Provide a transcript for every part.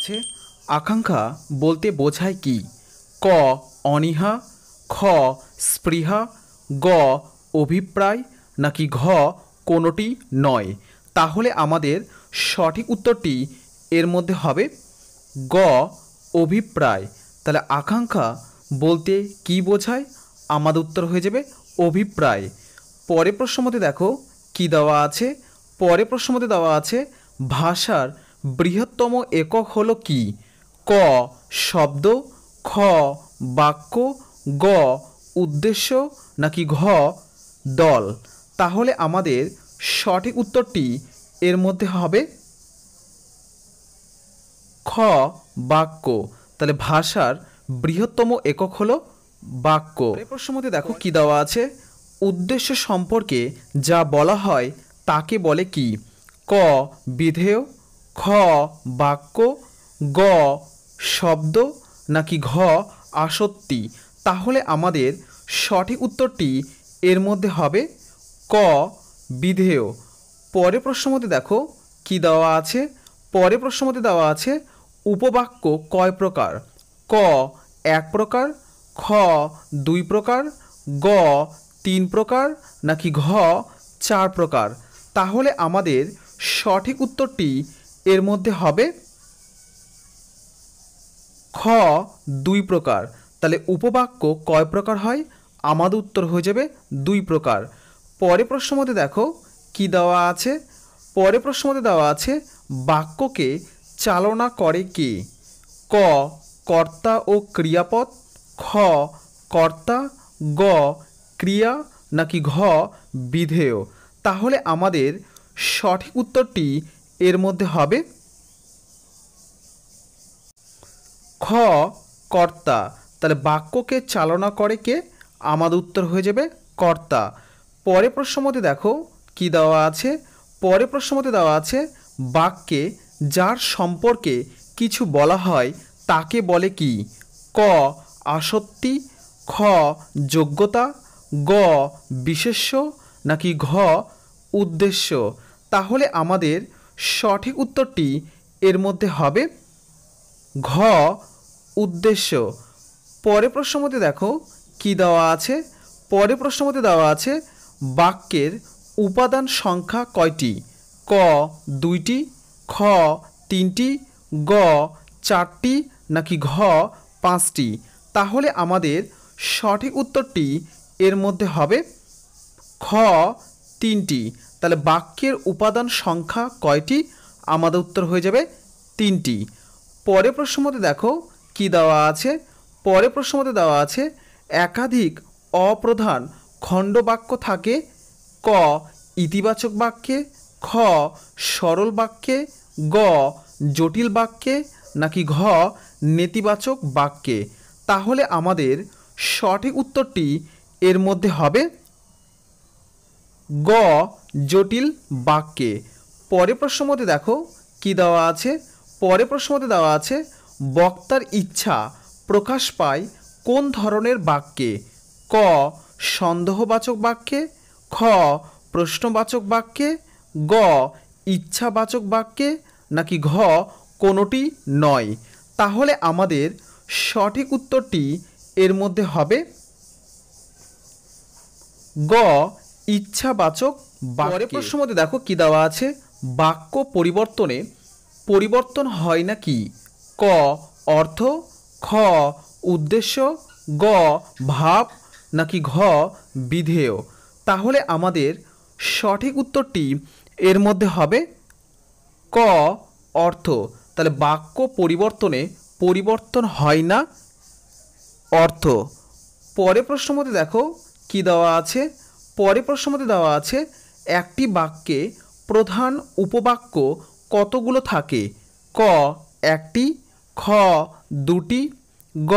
আছে আকাঙ্ক্ষা বলতে বোঝায় কি ক অনীহা খ স্পৃহা গ অভিপ্রায় নাকি ঘ কোনোটি নয় তাহলে আমাদের সঠিক উত্তরটি এর মধ্যে হবে গ অভিপ্রায় তাহলে আকাঙ্ক্ষা বলতে কি বোঝায় আমাদের উত্তর হয়ে যাবে অভিপ্রায় পরে প্রশ্ন মতে দেখো কি দেওয়া আছে পরে প্রশ্ন মতে দেওয়া আছে ভাষার বৃহত্তম একক হল কি ক শব্দ খ বাক্য গ উদ্দেশ্য নাকি ঘ দল তাহলে আমাদের সঠিক উত্তরটি এর মধ্যে হবে খ বাক্য তাহলে ভাষার বৃহত্তম একক হলো বাক্য প্রশ্ন মধ্যে দেখো কি দেওয়া আছে উদ্দেশ্য সম্পর্কে যা বলা হয় তাকে বলে কি ক বিধেয় খ বাক্য গ শব্দ নাকি ঘ আসত্তি তাহলে আমাদের সঠিক উত্তরটি এর মধ্যে হবে ক বিধেয় পরে মধ্যে দেখো কি দেওয়া আছে পরে মধ্যে দেওয়া আছে উপবাক্য কয় প্রকার ক এক প্রকার খ দুই প্রকার গ তিন প্রকার নাকি ঘ চার প্রকার তাহলে আমাদের সঠিক উত্তরটি এর মধ্যে হবে খ দুই প্রকার তাহলে উপবাক্য কয় প্রকার হয় আমাদের উত্তর হয়ে যাবে দুই প্রকার পরে প্রশ্ন মধ্যে দেখো কি দেওয়া আছে পরে প্রশ্ন মধ্যে দেওয়া আছে বাক্যকে চালনা করে কে ক কর্তা ও ক্রিয়াপদ খ কর্তা গ ক্রিয়া নাকি ঘ বিধেয় তাহলে আমাদের সঠিক উত্তরটি এর মধ্যে হবে খ কর্তা তাহলে বাক্যকে চালনা করে কে আমাদের উত্তর হয়ে যাবে কর্তা পরে মতে দেখো কি দেওয়া আছে পরে মতে দেওয়া আছে বাক্যে যার সম্পর্কে কিছু বলা হয় তাকে বলে কি ক আসত্তি খ যোগ্যতা গ বিশেষ্য নাকি ঘ উদ্দেশ্য তাহলে আমাদের সঠিক উত্তরটি এর মধ্যে হবে ঘ উদ্দেশ্য পরে প্রশ্নমতে দেখো কি দেওয়া আছে পরে প্রশ্নমতে দেওয়া আছে বাক্যের উপাদান সংখ্যা কয়টি ক দুইটি খ তিনটি গ চারটি নাকি ঘ পাঁচটি তাহলে আমাদের সঠিক উত্তরটি এর মধ্যে হবে খ তিনটি তাহলে বাক্যের উপাদান সংখ্যা কয়টি আমাদের উত্তর হয়ে যাবে তিনটি পরে প্রশ্ন মতে দেখো কি দেওয়া আছে পরে প্রশ্ন মতে দেওয়া আছে একাধিক অপ্রধান খণ্ডবাক্য থাকে ক ইতিবাচক বাক্যে খ সরল বাক্যে গ জটিল বাক্যে নাকি ঘ নেতিবাচক বাক্যে তাহলে আমাদের সঠিক উত্তরটি এর মধ্যে হবে গ জটিল বাক্যে পরে মতে দেখো কি দেওয়া আছে পরে মতে দেওয়া আছে বক্তার ইচ্ছা প্রকাশ পায় কোন ধরনের বাক্যে ক সন্দেহবাচক বাক্যে খ প্রশ্নবাচক বাক্যে গ ইচ্ছাবাচক বাক্যে নাকি ঘ কোনোটি নয় তাহলে আমাদের সঠিক উত্তরটি এর মধ্যে হবে গ ইচ্ছাবাচক পরে প্রশ্ন মধ্যে দেখো কী দেওয়া আছে বাক্য পরিবর্তনে পরিবর্তন হয় না কি ক অর্থ খ উদ্দেশ্য গ ভাব নাকি ঘ বিধেয় তাহলে আমাদের সঠিক উত্তরটি এর মধ্যে হবে ক অর্থ তাহলে বাক্য পরিবর্তনে পরিবর্তন হয় না অর্থ পরে প্রশ্ন মধ্যে দেখো কি দেওয়া আছে পরে প্রশ্নমতে দেওয়া আছে একটি বাক্যে প্রধান উপবাক্য কতগুলো থাকে ক একটি খ দুটি গ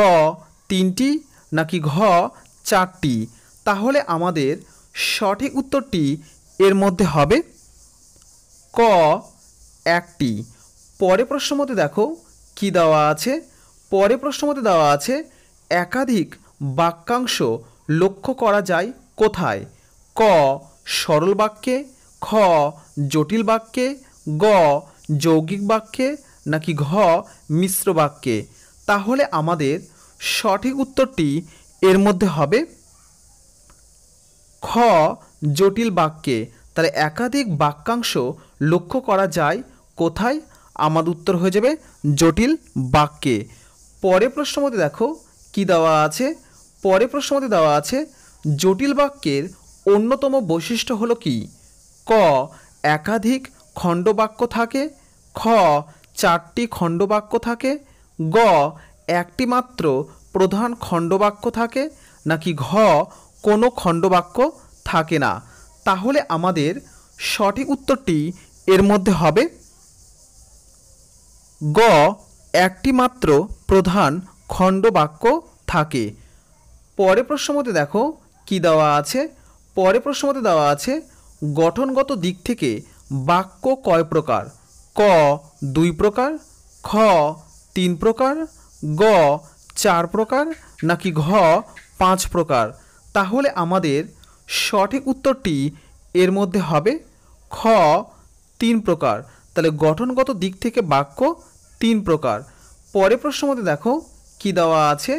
তিনটি নাকি ঘ চারটি তাহলে আমাদের সঠিক উত্তরটি এর মধ্যে হবে ক একটি পরে প্রশ্নমতে দেখো কি দেওয়া আছে পরে প্রশ্নমতে দেওয়া আছে একাধিক বাক্যাংশ লক্ষ্য করা যায় কোথায় ক সরল বাক্যে খ জটিল বাক্যে গ যৌগিক বাক্যে নাকি ঘ মিশ্র বাক্যে তাহলে আমাদের সঠিক উত্তরটি এর মধ্যে হবে খ জটিল বাক্যে তাহলে একাধিক বাক্যাংশ লক্ষ্য করা যায় কোথায় আমার উত্তর হয়ে যাবে জটিল বাক্যে পরে প্রশ্ন মধ্যে দেখো কি দেওয়া আছে পরে প্রশ্ন মধ্যে দেওয়া আছে জটিল বাক্যের অন্যতম বৈশিষ্ট্য হলো কি ক একাধিক খণ্ডবাক্য থাকে খ চারটি খণ্ডবাক্য থাকে গ একটি মাত্র প্রধান খণ্ডবাক্য থাকে নাকি ঘ কোনো খণ্ডবাক্য থাকে না তাহলে আমাদের সঠিক উত্তরটি এর মধ্যে হবে গ একটি মাত্র প্রধান খণ্ডবাক্য থাকে পরে প্রশ্ন মতে দেখো কী দেওয়া আছে পরে প্রশ্নমতে দেওয়া আছে গঠনগত দিক থেকে বাক্য কয় প্রকার ক দুই প্রকার খ তিন প্রকার গ চার প্রকার নাকি ঘ পাঁচ প্রকার তাহলে আমাদের সঠিক উত্তরটি এর মধ্যে হবে খ তিন প্রকার তাহলে গঠনগত দিক থেকে বাক্য তিন প্রকার পরে প্রশ্নমতে দেখো কি দেওয়া আছে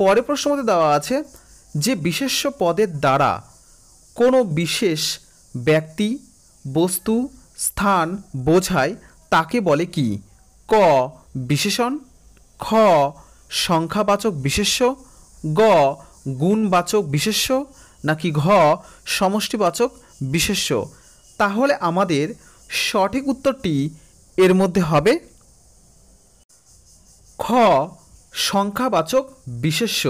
পরে প্রশ্নমতে দেওয়া আছে যে বিশেষ্য পদের দ্বারা কোনো বিশেষ ব্যক্তি বস্তু স্থান বোঝায় তাকে বলে কি ক বিশেষণ খ সংখ্যাবাচক বিশেষ্য গ গুণবাচক বিশেষ্য নাকি ঘ সমষ্টিবাচক বিশেষ্য তাহলে আমাদের সঠিক উত্তরটি এর মধ্যে হবে খ সংখ্যাবাচক বিশেষ্য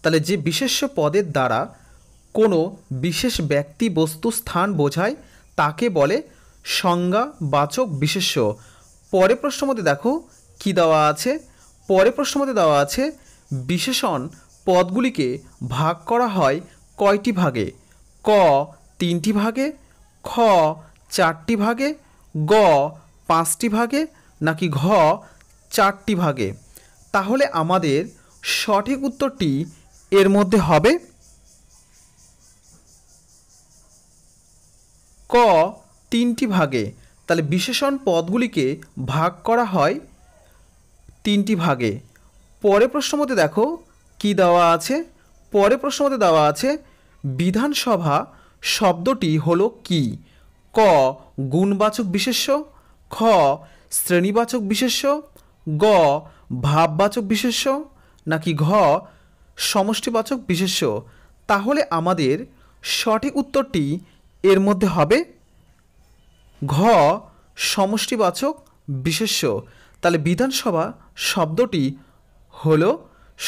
তাহলে যে বিশেষ্য পদের দ্বারা কোনো বিশেষ ব্যক্তি বস্তু স্থান বোঝায় তাকে বলে সংজ্ঞাবাচক বিশেষ্য পরে প্রশ্নমতে দেখো কি দেওয়া আছে পরে প্রশ্ন মধ্যে দেওয়া আছে বিশেষণ পদগুলিকে ভাগ করা হয় কয়টি ভাগে ক তিনটি ভাগে খ চারটি ভাগে গ পাঁচটি ভাগে নাকি ঘ চারটি ভাগে তাহলে আমাদের সঠিক উত্তরটি এর মধ্যে হবে ক তিনটি ভাগে তাহলে বিশেষণ পদগুলিকে ভাগ করা হয় তিনটি ভাগে পরে প্রশ্নমতে দেখো কি দেওয়া আছে পরে প্রশ্নমতে দেওয়া আছে বিধানসভা শব্দটি হলো কি ক গুণবাচক বিশেষ্য খ শ্রেণীবাচক বিশেষ্য গ ভাববাচক বিশেষ্য নাকি ঘ সমষ্টিবাচক বিশেষ্য তাহলে আমাদের সঠিক উত্তরটি এর মধ্যে হবে ঘ সমষ্টিবাচক বিশেষ্য তাহলে বিধানসভা শব্দটি হল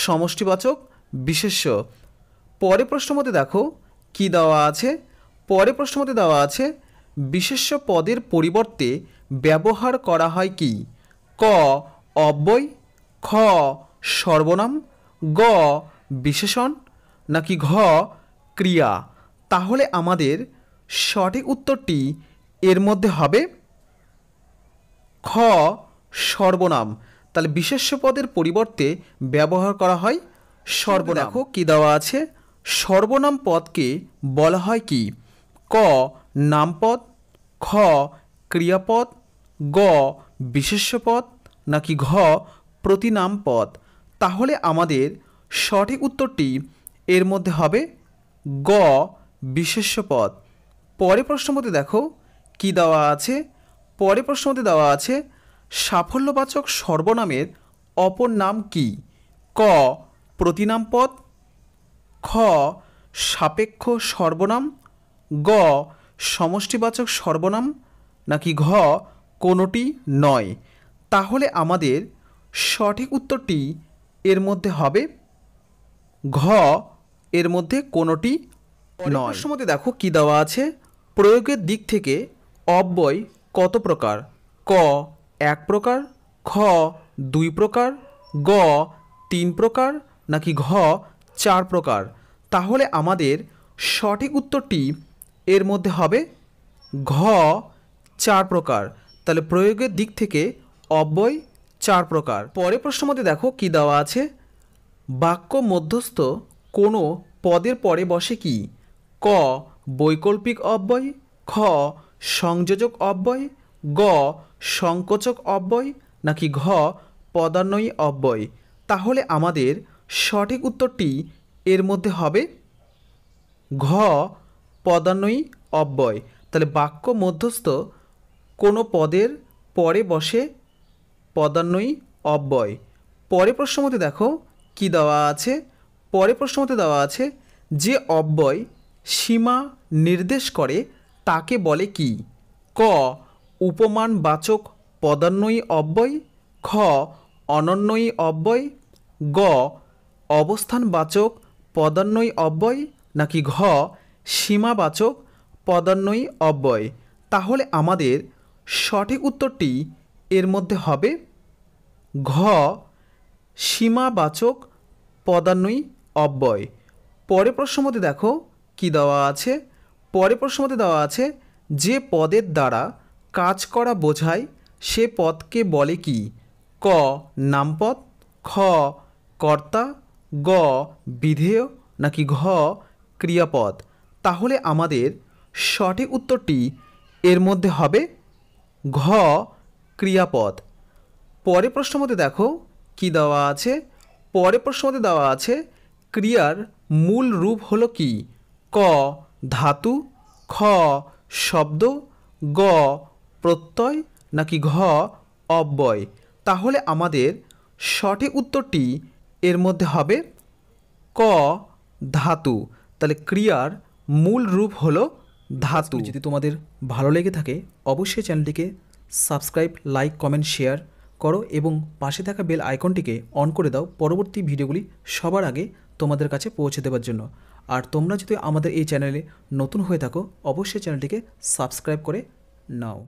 সমষ্টিবাচক বিশেষ্য পরে প্রশ্নমতে দেখো কি দেওয়া আছে পরে প্রশ্নমতে দেওয়া আছে বিশেষ্য পদের পরিবর্তে ব্যবহার করা হয় কি ক অব্যয় খ সর্বনাম গ বিশেষণ নাকি ঘ ক্রিয়া তাহলে আমাদের সঠিক উত্তরটি এর মধ্যে হবে খ সর্বনাম তাহলে বিশেষ পদের পরিবর্তে ব্যবহার করা হয় সর্বনাম কি দেওয়া আছে সর্বনাম পদকে বলা হয় কি ক নামপদ খ ক্রিয়াপদ গ বিশেষ্য পদ নাকি ঘ প্রতিনাম পদ তাহলে আমাদের সঠিক উত্তরটি এর মধ্যে হবে গ বিশেষ্য পদ পরে প্রশ্নমতে দেখো কি দেওয়া আছে পরে মতে দেওয়া আছে সাফল্যবাচক সর্বনামের অপর নাম কি ক প্রতিনাম পদ খ সাপেক্ষ সর্বনাম গ সমষ্টিবাচক সর্বনাম নাকি ঘ কোনোটি নয় তাহলে আমাদের সঠিক উত্তরটি এর মধ্যে হবে ঘ এর মধ্যে কোনোটি নয় সময় দেখো কি দেওয়া আছে প্রয়োগের দিক থেকে অব্যয় কত প্রকার ক এক প্রকার খ দুই প্রকার গ তিন প্রকার নাকি ঘ চার প্রকার তাহলে আমাদের সঠিক উত্তরটি এর মধ্যে হবে ঘ চার প্রকার তাহলে প্রয়োগের দিক থেকে অব্যয় চার প্রকার পরে প্রশ্ন মধ্যে দেখো কি দেওয়া আছে বাক্য মধ্যস্থ কোনো পদের পরে বসে কি ক বৈকল্পিক অব্যয় খ সংযোজক অব্যয় গ সংকোচক অব্যয় নাকি ঘ পদান্বয়ী অব্যয় তাহলে আমাদের সঠিক উত্তরটি এর মধ্যে হবে ঘ পদান্বয়ী অব্যয় তাহলে বাক্য মধ্যস্থ কোনো পদের পরে বসে পদান্বয়ী অব্যয় পরে প্রশ্নমতে দেখো কি দেওয়া আছে পরে প্রশ্নমতে দেওয়া আছে যে অব্যয় সীমা নির্দেশ করে তাকে বলে কি ক উপমান বাচক পদান্বয়ী অব্যয় খ অনন্যয়ী অব্যয় গ অবস্থানবাচক পদান্বয়ী অব্যয় নাকি ঘ সীমাবাচক পদান্বয়ী অব্যয় তাহলে আমাদের সঠিক উত্তরটি এর মধ্যে হবে ঘ সীমাবাচক পদান্বয়ী অব্যয় পরে প্রশ্ন মধ্যে দেখো কি দেওয়া আছে পরে প্রশ্নতে দেওয়া আছে যে পদের দ্বারা কাজ করা বোঝায় সে পদকে বলে কি ক নামপদ খ কর্তা গ বিধেয় নাকি ঘ ক্রিয়াপদ তাহলে আমাদের সঠিক উত্তরটি এর মধ্যে হবে ঘ ক্রিয়াপদ পরে প্রশ্নমতে দেখো কি দেওয়া আছে পরে প্রশ্নমতে দেওয়া আছে ক্রিয়ার মূল রূপ হলো কী ক ধাতু খ শব্দ গ প্রত্যয় নাকি ঘ অব্যয় তাহলে আমাদের সঠিক উত্তরটি এর মধ্যে হবে ক ধাতু তাহলে ক্রিয়ার মূল রূপ হলো ধাতু যদি তোমাদের ভালো লেগে থাকে অবশ্যই চ্যানেলটিকে সাবস্ক্রাইব লাইক কমেন্ট শেয়ার করো এবং পাশে থাকা বেল আইকনটিকে অন করে দাও পরবর্তী ভিডিওগুলি সবার আগে তোমাদের কাছে পৌঁছে দেওয়ার জন্য আর তোমরা যদি আমাদের এই চ্যানেলে নতুন হয়ে থাকো অবশ্যই চ্যানেলটিকে সাবস্ক্রাইব করে নাও